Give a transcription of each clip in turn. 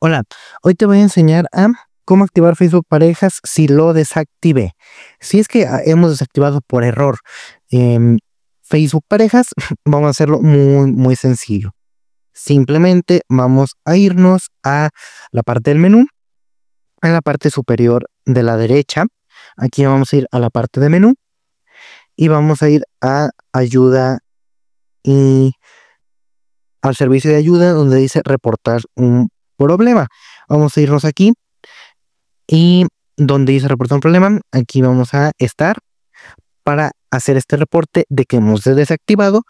Hola, hoy te voy a enseñar a cómo activar Facebook Parejas si lo desactivé. Si es que ah, hemos desactivado por error em, Facebook Parejas, vamos a hacerlo muy, muy sencillo. Simplemente vamos a irnos a la parte del menú, en la parte superior de la derecha. Aquí vamos a ir a la parte de menú y vamos a ir a ayuda y al servicio de ayuda donde dice reportar un problema. Vamos a irnos aquí y donde dice reportar un problema, aquí vamos a estar para hacer este reporte de que hemos desactivado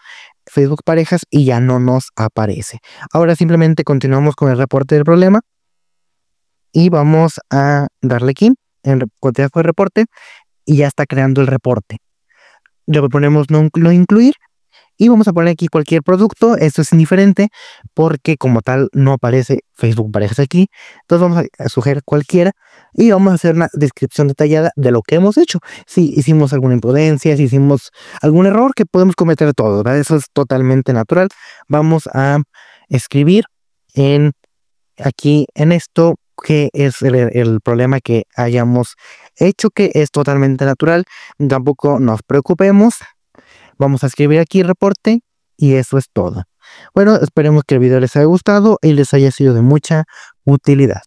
Facebook Parejas y ya no nos aparece. Ahora simplemente continuamos con el reporte del problema y vamos a darle aquí en contacto de reporte y ya está creando el reporte. Le ponemos no, incluir y vamos a poner aquí cualquier producto, esto es indiferente porque como tal no aparece, Facebook parejas aquí. Entonces vamos a sugerir cualquiera y vamos a hacer una descripción detallada de lo que hemos hecho. Si hicimos alguna imprudencia, si hicimos algún error que podemos cometer todo, ¿verdad? eso es totalmente natural. Vamos a escribir en aquí en esto que es el, problema que hayamos hecho, que es totalmente natural. Tampoco nos preocupemos, Vamos a escribir aquí reporte y eso es todo. Bueno, esperemos que el video les haya gustado y les haya sido de mucha utilidad.